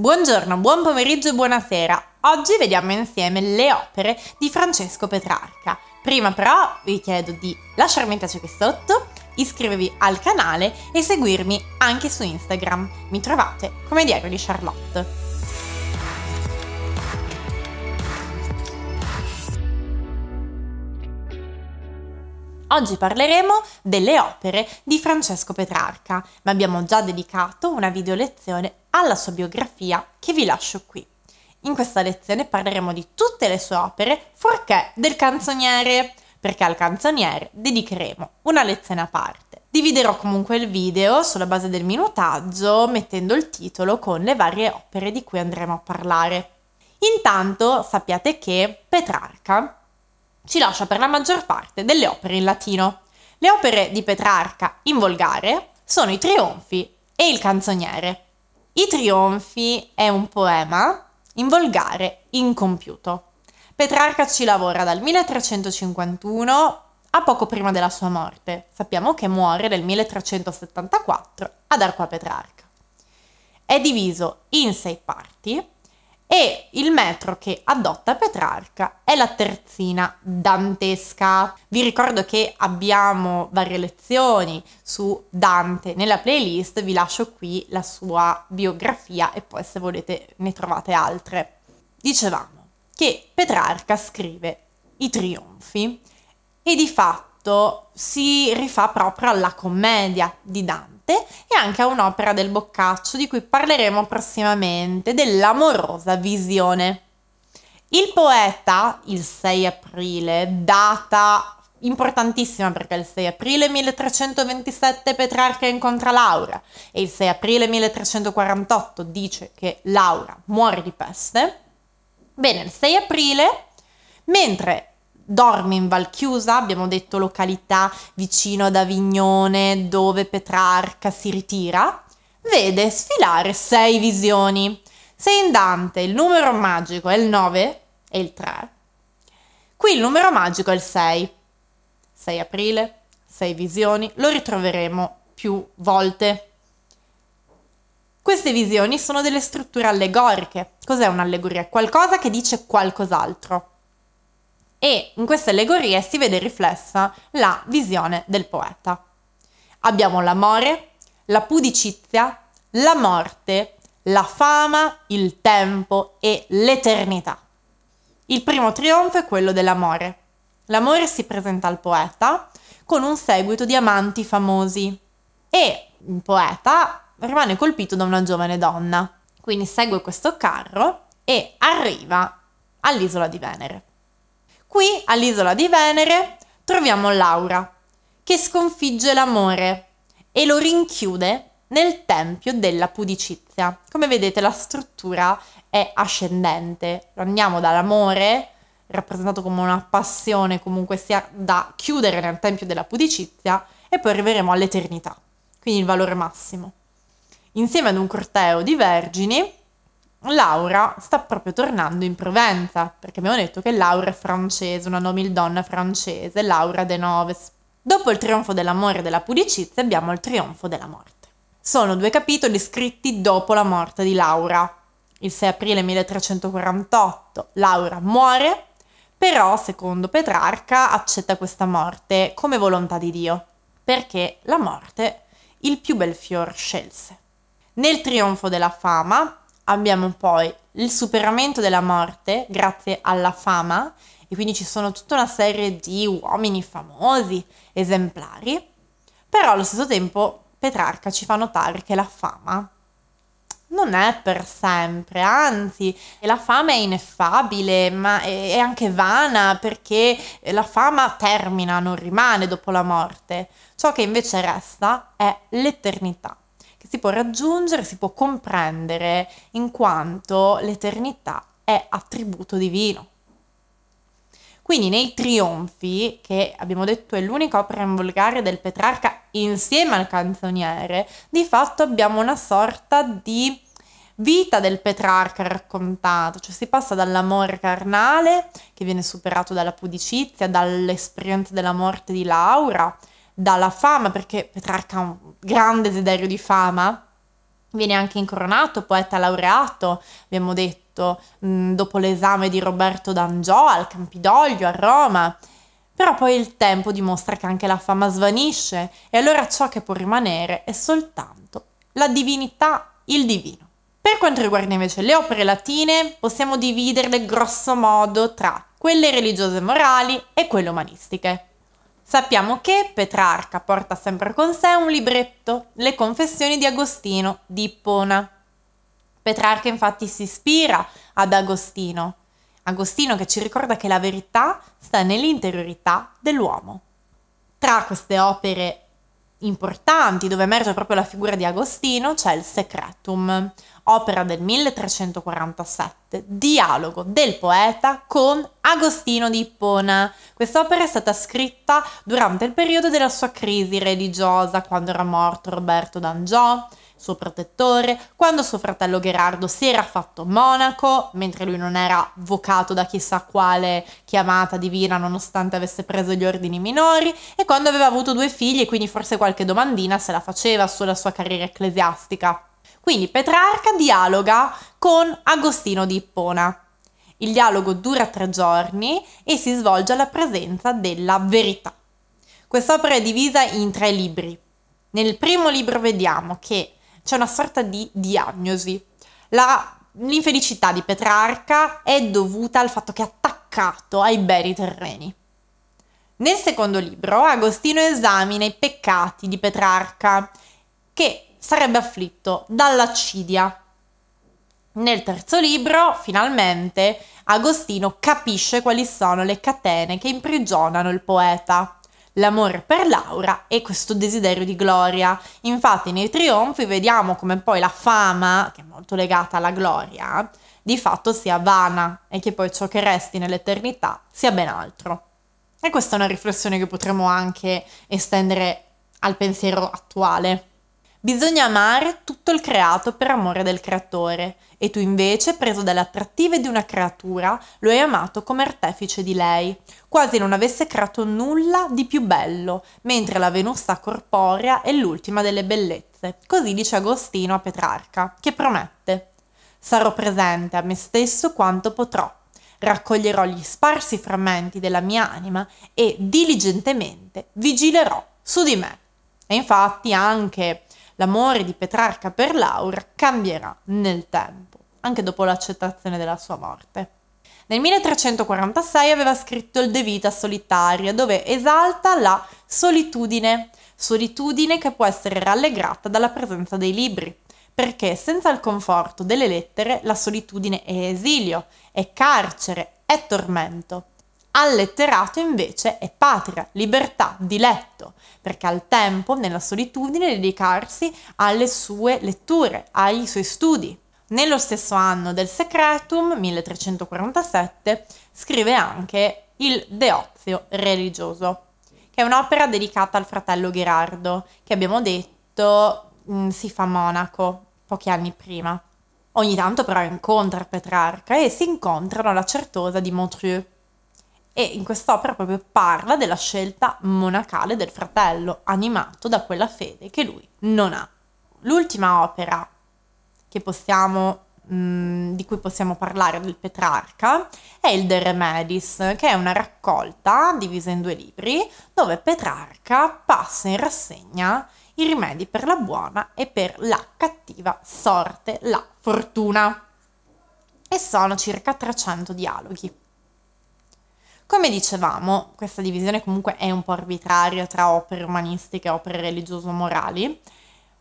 Buongiorno, buon pomeriggio e buonasera. Oggi vediamo insieme le opere di Francesco Petrarca. Prima però vi chiedo di lasciarmi un piace qui sotto, iscrivervi al canale e seguirmi anche su Instagram. Mi trovate come Diario di Charlotte. Oggi parleremo delle opere di Francesco Petrarca, ma abbiamo già dedicato una video lezione alla sua biografia che vi lascio qui. In questa lezione parleremo di tutte le sue opere, fuorché del canzoniere, perché al canzoniere dedicheremo una lezione a parte. Dividerò comunque il video sulla base del minutaggio, mettendo il titolo con le varie opere di cui andremo a parlare. Intanto sappiate che Petrarca ci lascia per la maggior parte delle opere in latino. Le opere di Petrarca in volgare sono i trionfi e il canzoniere. I trionfi è un poema in volgare incompiuto. Petrarca ci lavora dal 1351 a poco prima della sua morte. Sappiamo che muore nel 1374 ad Arqua Petrarca. È diviso in sei parti e il metro che adotta Petrarca è la terzina dantesca. Vi ricordo che abbiamo varie lezioni su Dante nella playlist, vi lascio qui la sua biografia e poi se volete ne trovate altre. Dicevamo che Petrarca scrive i trionfi e di fatto si rifà proprio alla commedia di Dante d'arte e anche a un'opera del Boccaccio di cui parleremo prossimamente, dell'amorosa visione. Il poeta, il 6 aprile, data importantissima perché il 6 aprile 1327 Petrarca incontra Laura e il 6 aprile 1348 dice che Laura muore di peste. Bene, il 6 aprile, mentre dorme in Valchiusa, abbiamo detto località vicino ad Avignone dove Petrarca si ritira, vede sfilare sei visioni. Se in Dante il numero magico è il 9 e il 3, qui il numero magico è il 6. 6 aprile, 6 visioni, lo ritroveremo più volte. Queste visioni sono delle strutture allegoriche. Cos'è un'allegoria? Qualcosa che dice qualcos'altro e in queste allegorie si vede riflessa la visione del poeta. Abbiamo l'amore, la pudicizia, la morte, la fama, il tempo e l'eternità. Il primo trionfo è quello dell'amore. L'amore si presenta al poeta con un seguito di amanti famosi e il poeta rimane colpito da una giovane donna. Quindi segue questo carro e arriva all'isola di Venere. Qui, all'isola di Venere, troviamo Laura, che sconfigge l'amore e lo rinchiude nel tempio della pudicizia. Come vedete la struttura è ascendente, andiamo dall'amore, rappresentato come una passione comunque sia da chiudere nel tempio della pudicizia, e poi arriveremo all'eternità, quindi il valore massimo. Insieme ad un corteo di vergini, Laura sta proprio tornando in Provenza, perché abbiamo detto che Laura è francese, una nomildonna francese, Laura de Noves. Dopo il trionfo dell'amore e della pudicizia abbiamo il trionfo della morte. Sono due capitoli scritti dopo la morte di Laura. Il 6 aprile 1348 Laura muore, però secondo Petrarca accetta questa morte come volontà di Dio, perché la morte il più bel fior scelse. Nel trionfo della fama abbiamo poi il superamento della morte grazie alla fama e quindi ci sono tutta una serie di uomini famosi, esemplari, però allo stesso tempo Petrarca ci fa notare che la fama non è per sempre, anzi la fama è ineffabile, ma è anche vana perché la fama termina, non rimane dopo la morte. Ciò che invece resta è l'eternità che si può raggiungere, si può comprendere in quanto l'eternità è attributo divino. Quindi nei Trionfi, che abbiamo detto è l'unica opera in volgare del Petrarca insieme al canzoniere, di fatto abbiamo una sorta di vita del Petrarca raccontata, cioè si passa dall'amore carnale che viene superato dalla pudicizia, dall'esperienza della morte di Laura, dalla fama, perché Petrarca ha un grande desiderio di fama, viene anche incoronato poeta laureato, abbiamo detto, mm, dopo l'esame di Roberto d'Angio al Campidoglio a Roma. Però poi il tempo dimostra che anche la fama svanisce e allora ciò che può rimanere è soltanto la divinità, il divino. Per quanto riguarda invece le opere latine, possiamo dividerle grosso modo tra quelle religiose e morali e quelle umanistiche. Sappiamo che Petrarca porta sempre con sé un libretto, Le confessioni di Agostino di Ippona. Petrarca infatti si ispira ad Agostino, Agostino che ci ricorda che la verità sta nell'interiorità dell'uomo. Tra queste opere importanti dove emerge proprio la figura di Agostino c'è il Secretum, opera del 1347, dialogo del poeta con Agostino di Ippona. Quest'opera è stata scritta durante il periodo della sua crisi religiosa, quando era morto Roberto d'Angiò, suo protettore, quando suo fratello Gherardo si era fatto monaco, mentre lui non era vocato da chissà quale chiamata divina nonostante avesse preso gli ordini minori, e quando aveva avuto due figli e quindi forse qualche domandina se la faceva sulla sua carriera ecclesiastica. Quindi Petrarca dialoga con Agostino di Ippona. Il dialogo dura tre giorni e si svolge alla presenza della verità. Quest'opera è divisa in tre libri. Nel primo libro vediamo che c'è una sorta di diagnosi. l'infelicità di Petrarca è dovuta al fatto che è attaccato ai beni terreni. Nel secondo libro Agostino esamina i peccati di Petrarca, che sarebbe afflitto dall'accidia. Nel terzo libro, finalmente, Agostino capisce quali sono le catene che imprigionano il poeta l'amore per Laura e questo desiderio di gloria. Infatti nei trionfi vediamo come poi la fama, che è molto legata alla gloria, di fatto sia vana e che poi ciò che resti nell'eternità sia ben altro. E questa è una riflessione che potremmo anche estendere al pensiero attuale. Bisogna amare tutto il creato per amore del creatore, e tu invece, preso dalle attrattive di una creatura, lo hai amato come artefice di lei, quasi non avesse creato nulla di più bello, mentre la venusta corporea è l'ultima delle bellezze. Così dice Agostino a Petrarca, che promette: Sarò presente a me stesso quanto potrò, raccoglierò gli sparsi frammenti della mia anima e diligentemente vigilerò su di me. E infatti anche l'amore di Petrarca per Laura cambierà nel tempo, anche dopo l'accettazione della sua morte. Nel 1346 aveva scritto il De Vita Solitaria, dove esalta la solitudine, solitudine che può essere rallegrata dalla presenza dei libri, perché senza il conforto delle lettere la solitudine è esilio, è carcere, è tormento. Alletterato invece è patria, libertà, diletto, perché ha il tempo nella solitudine dedicarsi alle sue letture, ai suoi studi. Nello stesso anno del Secretum, 1347, scrive anche il Deozio religioso, che è un'opera dedicata al fratello Gherardo, che abbiamo detto mh, mm, si fa monaco pochi anni prima. Ogni tanto però incontra Petrarca e si incontrano alla certosa di Montreux e in quest'opera proprio parla della scelta monacale del fratello, animato da quella fede che lui non ha. L'ultima opera possiamo, mh, mm, di cui possiamo parlare del Petrarca è il De Remedis, che è una raccolta divisa in due libri dove Petrarca passa in rassegna i rimedi per la buona e per la cattiva sorte, la fortuna. E sono circa 300 dialoghi. Come dicevamo, questa divisione comunque è un po' arbitraria tra opere umanistiche e opere religioso-morali.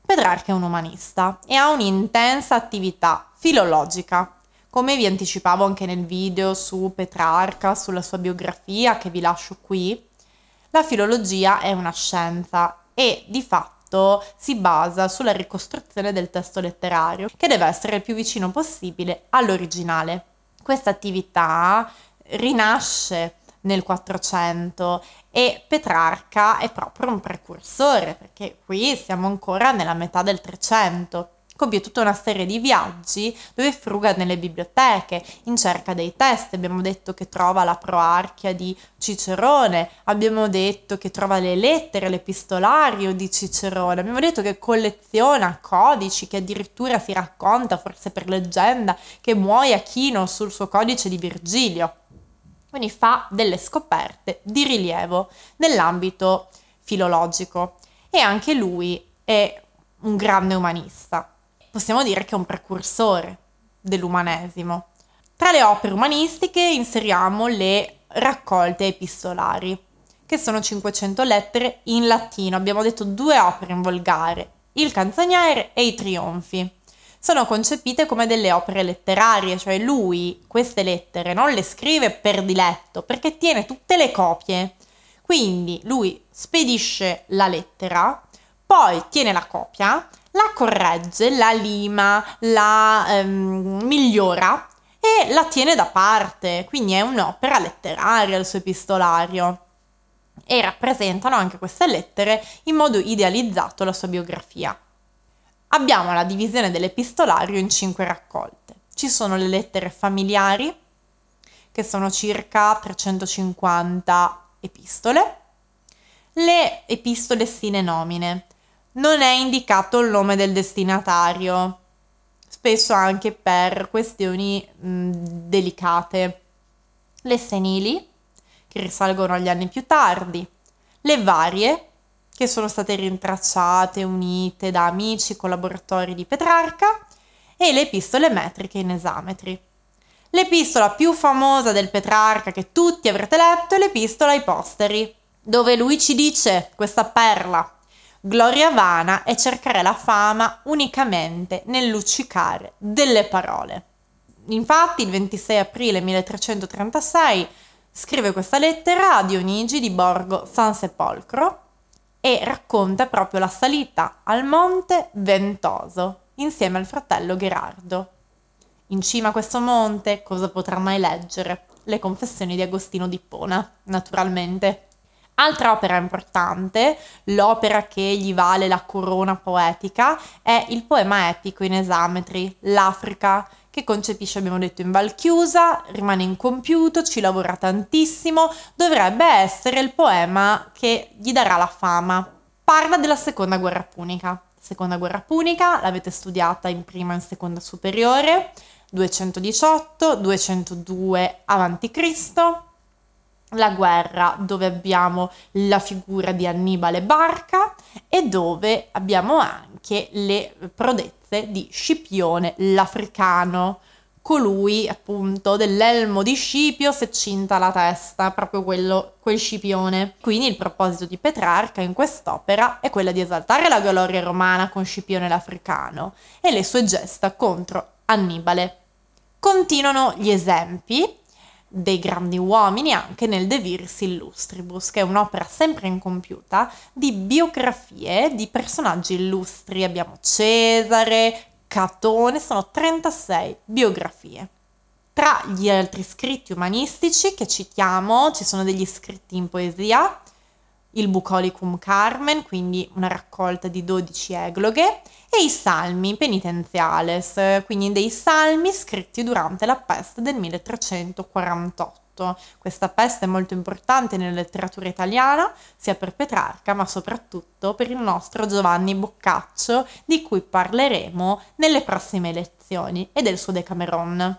Petrarca è un umanista e ha un'intensa attività filologica. Come vi anticipavo anche nel video su Petrarca, sulla sua biografia che vi lascio qui, la filologia è una scienza e di fatto si basa sulla ricostruzione del testo letterario, che deve essere il più vicino possibile all'originale. Questa attività rinasce nel 400 e Petrarca è proprio un precursore perché qui siamo ancora nella metà del 300. Compie tutta una serie di viaggi dove fruga nelle biblioteche in cerca dei testi. Abbiamo detto che trova la proarchia di Cicerone, abbiamo detto che trova le lettere, l'epistolario di Cicerone, abbiamo detto che colleziona codici, che addirittura si racconta, forse per leggenda, che muoia Chino sul suo codice di Virgilio quindi fa delle scoperte di rilievo nell'ambito filologico e anche lui è un grande umanista. Possiamo dire che è un precursore dell'umanesimo. Tra le opere umanistiche inseriamo le raccolte epistolari, che sono 500 lettere in latino. Abbiamo detto due opere in volgare, Il canzoniere e I trionfi sono concepite come delle opere letterarie, cioè lui queste lettere non le scrive per diletto, perché tiene tutte le copie. Quindi lui spedisce la lettera, poi tiene la copia, la corregge, la lima, la ehm, migliora e la tiene da parte, quindi è un'opera letteraria il suo epistolario. E rappresentano anche queste lettere in modo idealizzato la sua biografia abbiamo la divisione dell'epistolario in cinque raccolte. Ci sono le lettere familiari, che sono circa 350 epistole, le epistole sine nomine. Non è indicato il nome del destinatario, spesso anche per questioni mh, delicate. Le senili, che risalgono agli anni più tardi, le varie, che sono state rintracciate, unite da amici, collaboratori di Petrarca, e le epistole metriche in esametri. L'epistola più famosa del Petrarca che tutti avrete letto è l'epistola ai posteri, dove lui ci dice questa perla, gloria vana è cercare la fama unicamente nel luccicare delle parole. Infatti il 26 aprile 1336 scrive questa lettera a Dionigi di Borgo San Sepolcro, e racconta proprio la salita al monte Ventoso insieme al fratello Gherardo. In cima a questo monte cosa potrà mai leggere? Le confessioni di Agostino di Pona, naturalmente. Altra opera importante, l'opera che gli vale la corona poetica, è il poema epico in esametri, L'Africa, che concepisce, abbiamo detto, in Valchiusa, rimane incompiuto, ci lavora tantissimo, dovrebbe essere il poema che gli darà la fama. Parla della seconda guerra punica. Seconda guerra punica, l'avete studiata in prima e in seconda superiore, 218, 202 a.C., la guerra dove abbiamo la figura di Annibale Barca e dove abbiamo anche le prodezze di Scipione l'Africano, colui appunto dell'elmo di Scipio se cinta la testa, proprio quello, quel Scipione. Quindi il proposito di Petrarca in quest'opera è quello di esaltare la gloria romana con Scipione l'Africano e le sue gesta contro Annibale. Continuano gli esempi dei grandi uomini anche nel De Viris Illustribus, che è un'opera sempre incompiuta di biografie di personaggi illustri. Abbiamo Cesare, Catone, sono 36 biografie. Tra gli altri scritti umanistici che citiamo ci sono degli scritti in poesia, il Bucolicum Carmen, quindi una raccolta di 12 egloghe, e i Salmi Penitenziales, quindi dei salmi scritti durante la peste del 1348. Questa peste è molto importante nella letteratura italiana, sia per Petrarca, ma soprattutto per il nostro Giovanni Boccaccio, di cui parleremo nelle prossime lezioni, e del suo Decameron.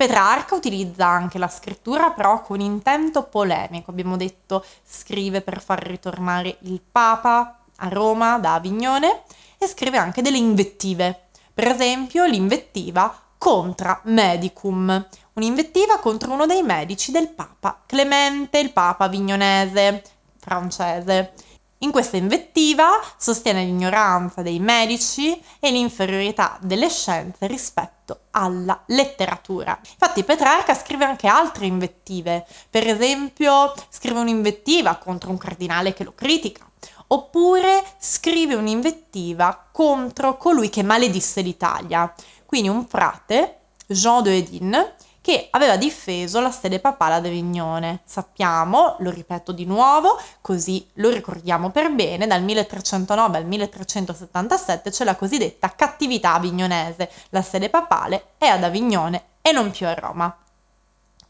Petrarca utilizza anche la scrittura però con intento polemico, abbiamo detto scrive per far ritornare il Papa a Roma da Avignone e scrive anche delle invettive, per esempio l'invettiva contra medicum, un'invettiva contro uno dei medici del Papa Clemente, il Papa avignonese francese. In questa invettiva sostiene l'ignoranza dei medici e l'inferiorità delle scienze rispetto alla letteratura. Infatti Petrarca scrive anche altre invettive, per esempio scrive un'invettiva contro un cardinale che lo critica, oppure scrive un'invettiva contro colui che maledisse l'Italia. Quindi un frate, Jean de Edin, che aveva difeso la sede papale ad Avignone. Sappiamo, lo ripeto di nuovo, così lo ricordiamo per bene, dal 1309 al 1377 c'è la cosiddetta cattività avignonese. La sede papale è ad Avignone e non più a Roma.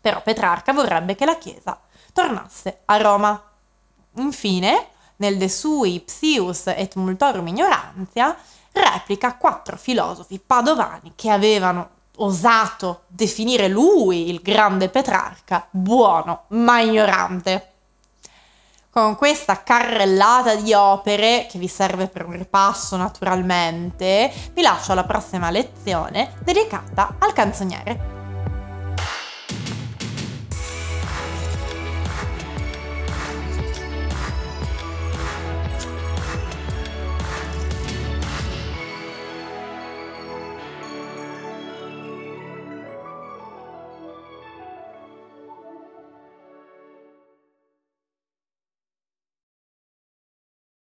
Però Petrarca vorrebbe che la Chiesa tornasse a Roma. Infine, nel De sui psius et multorum ignorantia, replica quattro filosofi padovani che avevano osato definire lui, il grande Petrarca, buono ma ignorante. Con questa carrellata di opere, che vi serve per un ripasso naturalmente, vi lascio alla prossima lezione dedicata al canzoniere.